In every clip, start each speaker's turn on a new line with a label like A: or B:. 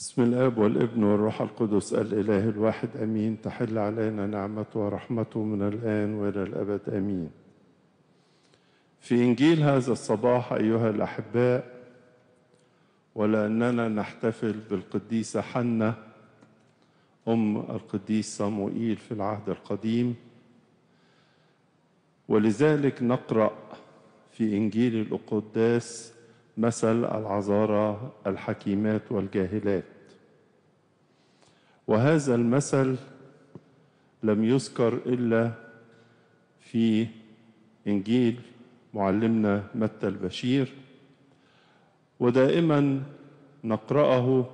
A: بسم الاب والابن والروح القدس الاله الواحد امين تحل علينا نعمته ورحمته من الان والى الابد امين في انجيل هذا الصباح ايها الاحباء ولاننا نحتفل بالقديسه حنه ام القديس صموئيل في العهد القديم ولذلك نقرا في انجيل القداس مثل العذارى الحكيمات والجاهلات وهذا المثل لم يذكر إلا في إنجيل معلمنا متى البشير ودائما نقرأه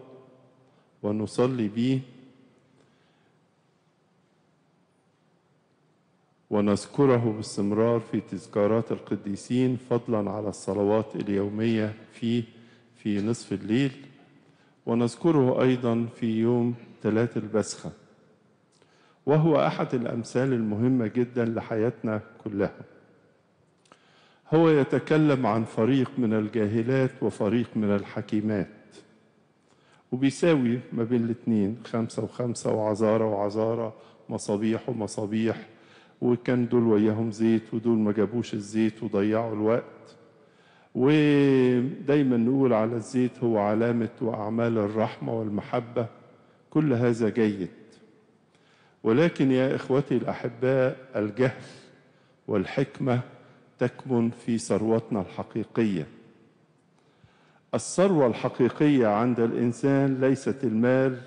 A: ونصلي به ونذكره باستمرار في تذكارات القديسين فضلا على الصلوات اليومية فيه في نصف الليل ونذكره أيضا في يوم ثلاث البسخة وهو أحد الأمثال المهمة جدا لحياتنا كلها هو يتكلم عن فريق من الجاهلات وفريق من الحكيمات وبيساوي ما بين الاتنين خمسة وخمسة وعذارة وعذارة مصابيح ومصابيح وكان دول وياهم زيت ودول ما جابوش الزيت وضيعوا الوقت ودايما نقول على الزيت هو علامة وأعمال الرحمة والمحبة كل هذا جيد ولكن يا إخوتي الأحباء الجهل والحكمة تكمن في ثروتنا الحقيقية الثروة الحقيقية عند الإنسان ليست المال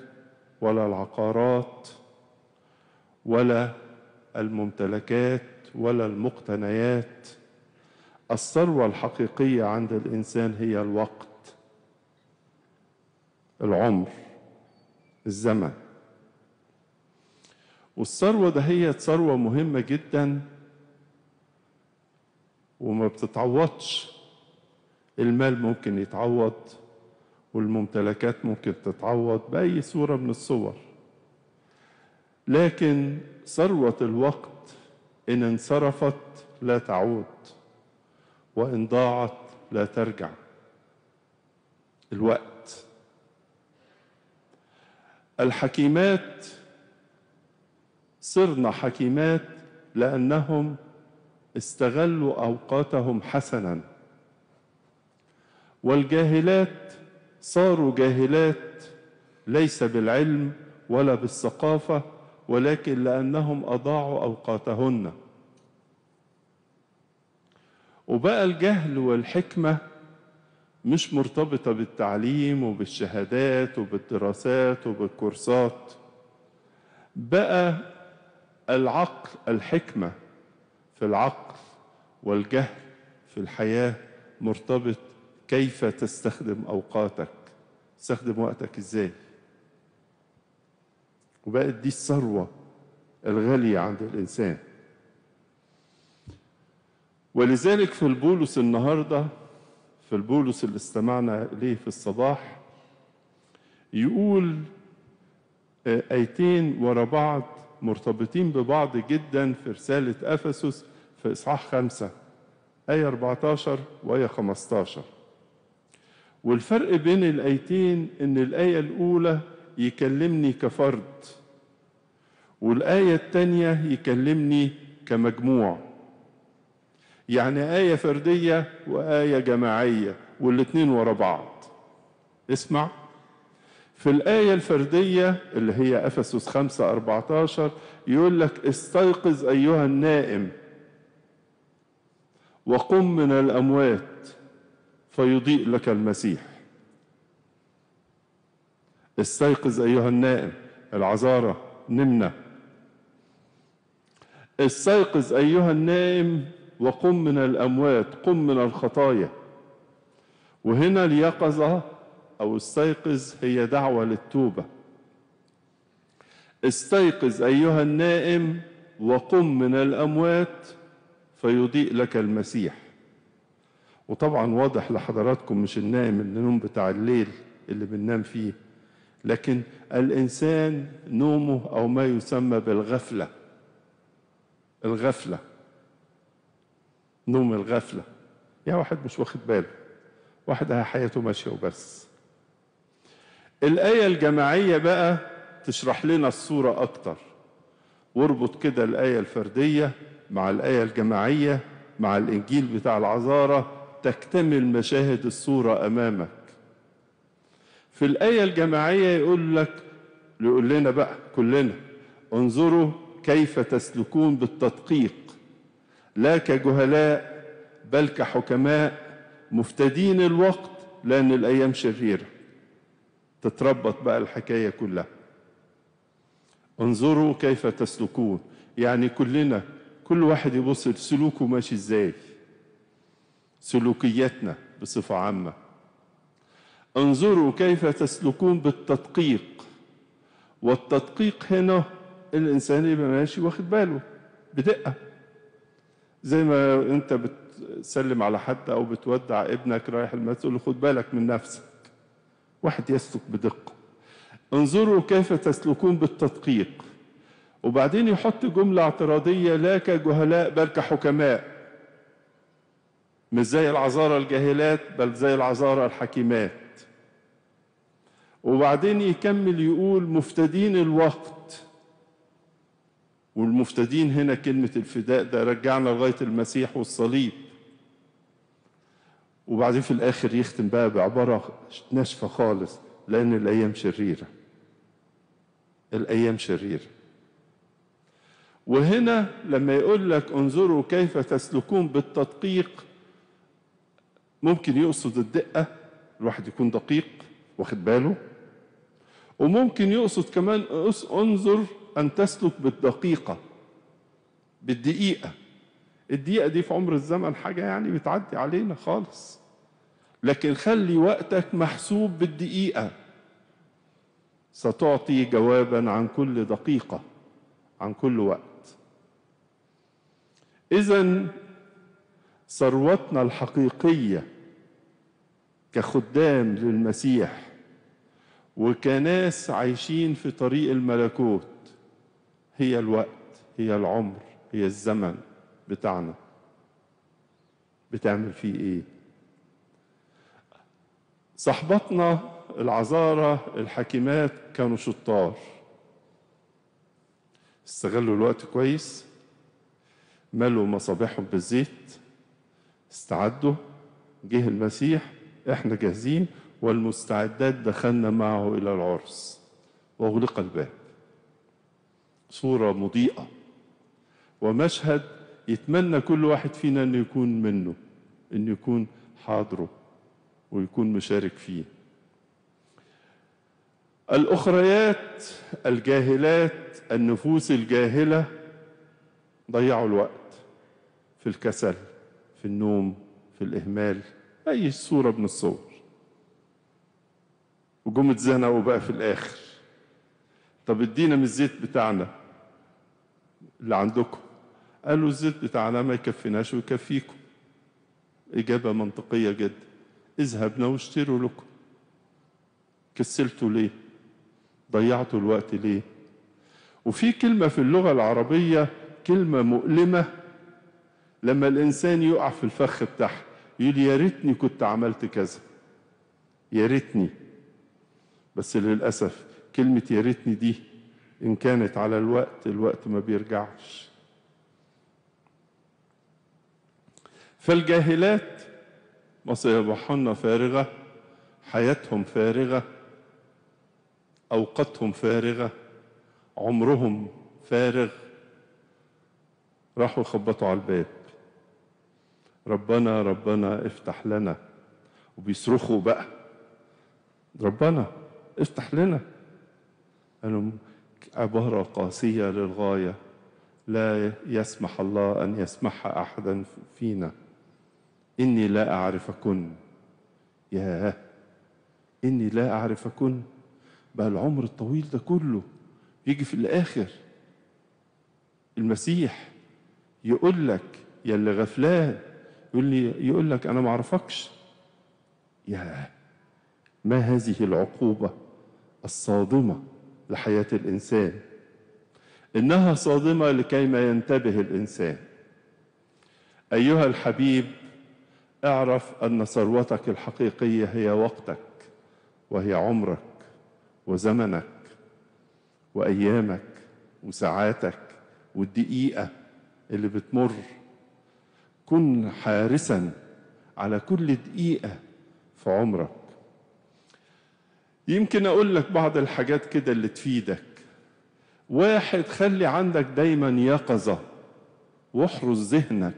A: ولا العقارات ولا الممتلكات ولا المقتنيات الثروة الحقيقية عند الإنسان هي الوقت العمر الزمن والثروة ده هي ثروة مهمة جدا وما بتتعوضش المال ممكن يتعوض والممتلكات ممكن تتعوض بأي صورة من الصور لكن ثروة الوقت إن انصرفت لا تعود وإن ضاعت لا ترجع الوقت الحكيمات صرنا حكيمات لأنهم استغلوا أوقاتهم حسنا والجاهلات صاروا جاهلات ليس بالعلم ولا بالثقافة ولكن لأنهم أضاعوا أوقاتهن وبقى الجهل والحكمة مش مرتبطة بالتعليم وبالشهادات وبالدراسات وبالكورسات بقى العقل الحكمة في العقل والجهل في الحياة مرتبط كيف تستخدم أوقاتك تستخدم وقتك إزاي وبقت دي الثروة الغالية عند الإنسان ولذلك في البولس النهارده في البولس اللي استمعنا إليه في الصباح يقول آه، آيتين ورا بعض مرتبطين ببعض جدا في رسالة أفسس في إصحاح خمسة آية 14 وآية 15 والفرق بين الآيتين إن الآية الأولى يكلمني كفرد والآية التانية يكلمني كمجموع يعني آية فردية وآية جماعية والاتنين ورا بعض اسمع في الآية الفردية اللي هي أفسس 5 14 يقول لك استيقظ أيها النائم وقم من الأموات فيضيء لك المسيح استيقظ أيها النائم العذارة نمنا استيقظ أيها النائم وقم من الأموات قم من الخطايا وهنا اليقظة أو استيقظ هي دعوة للتوبة استيقظ أيها النائم وقم من الأموات فيضيء لك المسيح وطبعا واضح لحضراتكم مش النائم النوم بتاع الليل اللي بننام فيه لكن الإنسان نومه أو ما يسمى بالغفلة الغفلة نوم الغفلة يا واحد مش واخد باله واحد حياته ماشية وبس الآية الجماعية بقى تشرح لنا الصورة أكتر واربط كده الآية الفردية مع الآية الجماعية مع الإنجيل بتاع العذارة تكتمل مشاهد الصورة أمامك في الآية الجماعية يقول لك يقول لنا بقى كلنا انظروا كيف تسلكون بالتدقيق لا كجهلاء بل كحكماء مفتدين الوقت لأن الأيام شريرة تتربط بقى الحكاية كلها انظروا كيف تسلكون يعني كلنا كل واحد يبص سلوكه ماشي ازاي سلوكياتنا بصفة عامة انظروا كيف تسلكون بالتدقيق والتدقيق هنا الإنسان يبقى ماشي واخد باله بدقة زي ما أنت بتسلم على حد أو بتودع ابنك رايح المدرسة تقول له خد بالك من نفسك واحد يسلك بدقة انظروا كيف تسلكون بالتدقيق وبعدين يحط جملة اعتراضية لا كجهلاء بل كحكماء مش زي العذارى الجاهلات بل زي العذارى الحكيمات وبعدين يكمل يقول مفتدين الوقت والمفتدين هنا كلمة الفداء ده رجعنا لغاية المسيح والصليب وبعدين في الآخر يختم بقى بعبارة ناشفة خالص لأن الأيام شريرة الأيام شريرة وهنا لما يقول لك انظروا كيف تسلكون بالتدقيق ممكن يقصد الدقة الواحد يكون دقيق واخد باله وممكن يقصد كمان انظر أن تسلك بالدقيقة بالدقيقة الدقيقة دي في عمر الزمن حاجة يعني بتعدي علينا خالص لكن خلي وقتك محسوب بالدقيقة ستعطي جوابا عن كل دقيقة عن كل وقت إذا ثروتنا الحقيقية كخدام للمسيح وكناس عايشين في طريق الملكوت هي الوقت هي العمر هي الزمن بتاعنا بتعمل فيه ايه صحبتنا العزارة الحكيمات كانوا شطار استغلوا الوقت كويس ملوا مصابيحهم بالزيت استعدوا جه المسيح احنا جاهزين والمستعدات دخلنا معه الى العرس واغلق الباب صورة مضيئة ومشهد يتمنى كل واحد فينا أن يكون منه أن يكون حاضره ويكون مشارك فيه الأخريات الجاهلات النفوس الجاهلة ضيعوا الوقت في الكسل في النوم في الإهمال أي صورة من الصور وجم اتزنقوا بقى في الآخر طب ادينا من الزيت بتاعنا اللي عندكم قالوا الزيت بتاعنا ما يكفيناش ويكفيكم إجابة منطقية جدا اذهبنا واشتروا لكم كسلتوا ليه ضيعتوا الوقت ليه وفي كلمة في اللغة العربية كلمة مؤلمة لما الإنسان يقع في الفخ بتاعها يقول يا ريتني كنت عملت كذا يا ريتني بس للأسف كلمة يا ريتني دي إن كانت على الوقت الوقت ما بيرجعش فالجاهلات مصيبحن فارغة حياتهم فارغة أوقاتهم فارغة عمرهم فارغ راحوا خبطوا على الباب ربنا ربنا افتح لنا وبيصرخوا بقى ربنا افتح لنا قالوا عبارة قاسية للغاية لا يسمح الله أن يسمح أحدا فينا إني لا أعرفكن يا إني لا أعرفكن بقى العمر الطويل ده كله يجي في الآخر المسيح يقول لك يا اللي غفلان يقول لي يقول لك أنا ما أعرفكش يا ما هذه العقوبة الصادمة لحياة الإنسان إنها صادمة لكي ما ينتبه الإنسان أيها الحبيب اعرف أن ثروتك الحقيقية هي وقتك وهي عمرك وزمنك وأيامك وساعاتك والدقيقة اللي بتمر كن حارسا على كل دقيقة في عمرك يمكن اقول لك بعض الحاجات كده اللي تفيدك واحد خلي عندك دايما يقظه واحرس ذهنك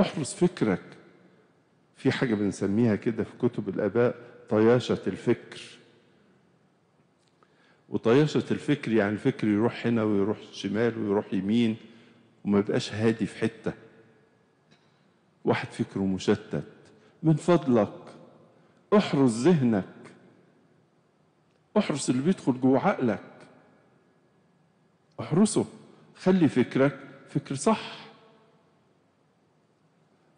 A: احرس فكرك في حاجه بنسميها كده في كتب الاباء طياشه الفكر وطياشه الفكر يعني الفكر يروح هنا ويروح شمال ويروح يمين وما يبقاش هادي في حته واحد فكره مشتت من فضلك احرس ذهنك احرس اللي بيدخل جوه عقلك احرسه خلي فكرك فكر صح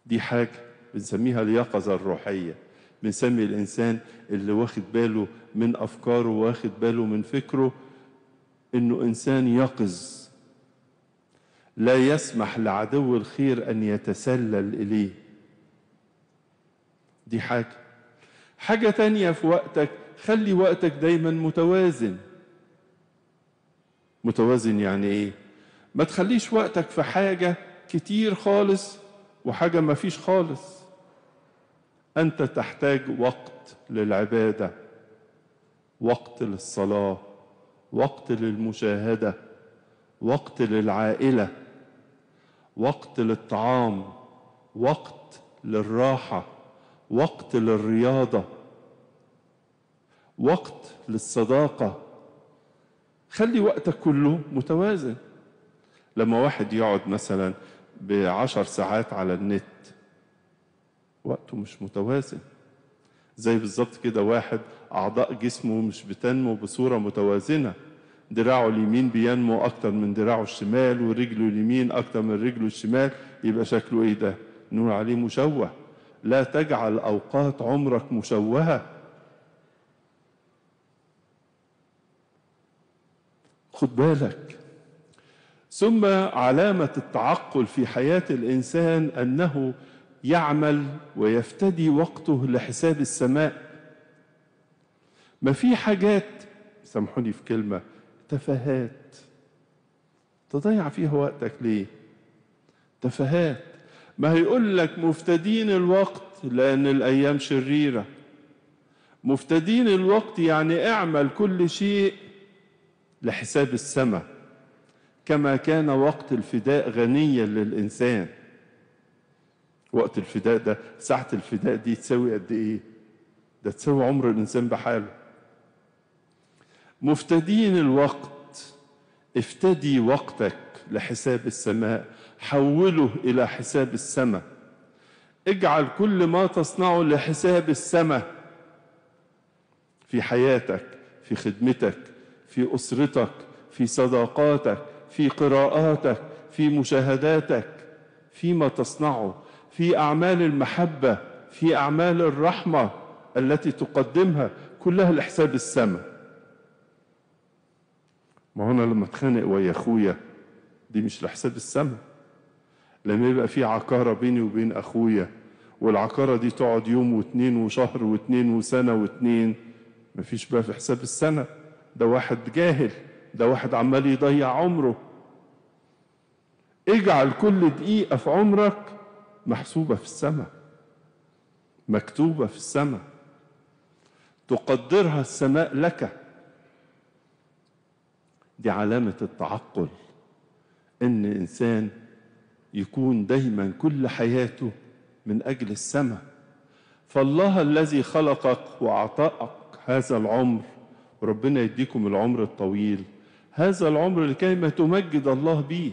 A: دي حاجة بنسميها اليقظة الروحية بنسمي الإنسان اللي واخد باله من أفكاره واخد باله من فكره إنه إنسان يقظ لا يسمح لعدو الخير أن يتسلل إليه دي حاجة حاجة تانية في وقتك خلي وقتك دايما متوازن متوازن يعني ايه ما تخليش وقتك في حاجة كتير خالص وحاجة ما فيش خالص أنت تحتاج وقت للعبادة وقت للصلاة وقت للمشاهدة وقت للعائلة وقت للطعام وقت للراحة وقت للرياضة وقت للصداقة خلي وقتك كله متوازن لما واحد يقعد مثلا بعشر ساعات على النت وقته مش متوازن زي بالظبط كده واحد أعضاء جسمه مش بتنمو بصورة متوازنة دراعه اليمين بينمو أكتر من دراعه الشمال ورجله اليمين أكتر من رجله الشمال يبقى شكله إيه ده؟ نقول عليه مشوه لا تجعل أوقات عمرك مشوهة خد بالك ثم علامة التعقل في حياة الإنسان أنه يعمل ويفتدي وقته لحساب السماء ما في حاجات سامحوني في كلمة تفاهات تضيع فيها وقتك ليه تفاهات ما هيقول لك مفتدين الوقت لأن الأيام شريرة مفتدين الوقت يعني اعمل كل شيء لحساب السماء كما كان وقت الفداء غنيا للإنسان وقت الفداء ده ساعة الفداء دي تساوي قد إيه؟ ده تساوي عمر الإنسان بحاله مفتدين الوقت افتدي وقتك لحساب السماء حوله إلى حساب السماء اجعل كل ما تصنعه لحساب السماء في حياتك في خدمتك في أسرتك في صداقاتك في قراءاتك في مشاهداتك فيما تصنعه في أعمال المحبة في أعمال الرحمة التي تقدمها كلها لحساب السماء ما هنا لما اتخانق ويا أخويا دي مش لحساب السماء لما يبقى في عقاره بيني وبين أخويا والعقاره دي تقعد يوم واتنين وشهر واتنين وسنة واتنين مفيش بقى في حساب السنة ده واحد جاهل ده واحد عمال يضيع عمره اجعل كل دقيقة في عمرك محسوبة في السماء مكتوبة في السماء تقدرها السماء لك دي علامة التعقل إن إنسان يكون دايما كل حياته من أجل السماء فالله الذي خلقك وأعطاك هذا العمر ربنا يديكم العمر الطويل هذا العمر لكي ما تمجد الله بيه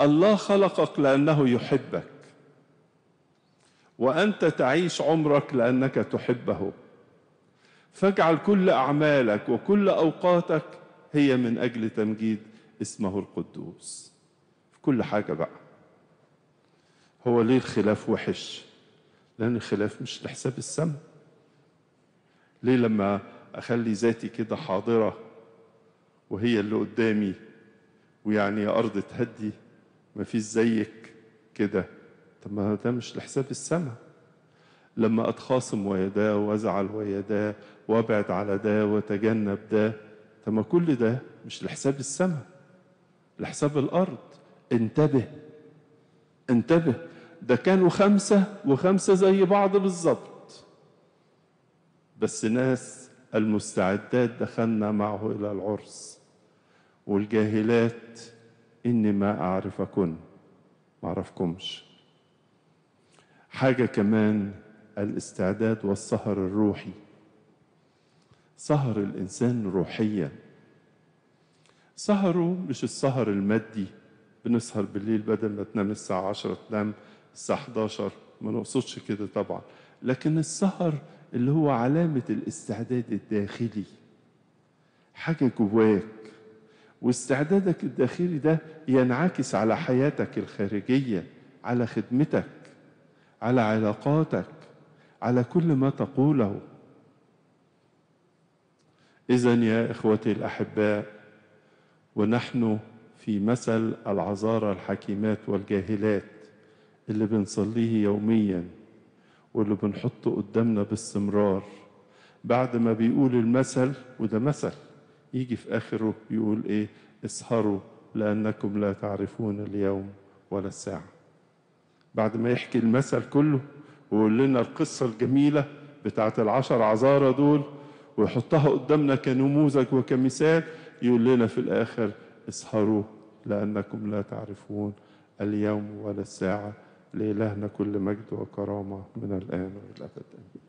A: الله خلقك لأنه يحبك وأنت تعيش عمرك لأنك تحبه فاجعل كل أعمالك وكل أوقاتك هي من أجل تمجيد اسمه القدوس في كل حاجة بقى هو ليه الخلاف وحش لأن الخلاف مش لحساب السم ليه لما اخلي ذاتي كده حاضره وهي اللي قدامي ويعني يا ارض تهدي فيش زيك كده طب ما ده مش لحساب السماء لما اتخاصم ويا ده وازعل ويا ده وابعد على ده واتجنب ده طب ما كل ده مش لحساب السماء لحساب الارض انتبه انتبه ده كانوا خمسه وخمسه زي بعض بالظبط بس ناس المستعدات دخلنا معه إلى العرس والجاهلات إني ما أعرفكن ما أعرفكمش حاجة كمان الاستعداد والسهر الروحي سهر الإنسان روحيا سهره مش السهر المادي بنسهر بالليل بدل ما تنام الساعة 10 تنام الساعة 11 ما نقصدش كده طبعا لكن السهر اللي هو علامة الاستعداد الداخلي حاجة جواك واستعدادك الداخلي ده ينعكس على حياتك الخارجية على خدمتك على علاقاتك على كل ما تقوله إذا يا إخوتي الأحباء ونحن في مثل العذارى الحكيمات والجاهلات اللي بنصليه يوميا واللي بنحطه قدامنا باستمرار بعد ما بيقول المثل وده مثل يجي في آخره يقول إيه اسهروا لأنكم لا تعرفون اليوم ولا الساعة بعد ما يحكي المثل كله ويقول لنا القصة الجميلة بتاعه العشر عذارة دول ويحطها قدامنا كنموذج وكمثال يقول لنا في الآخر اسهروا لأنكم لا تعرفون اليوم ولا الساعة لإلهنا كل مجد وكرامة من الآن وإلى الأبد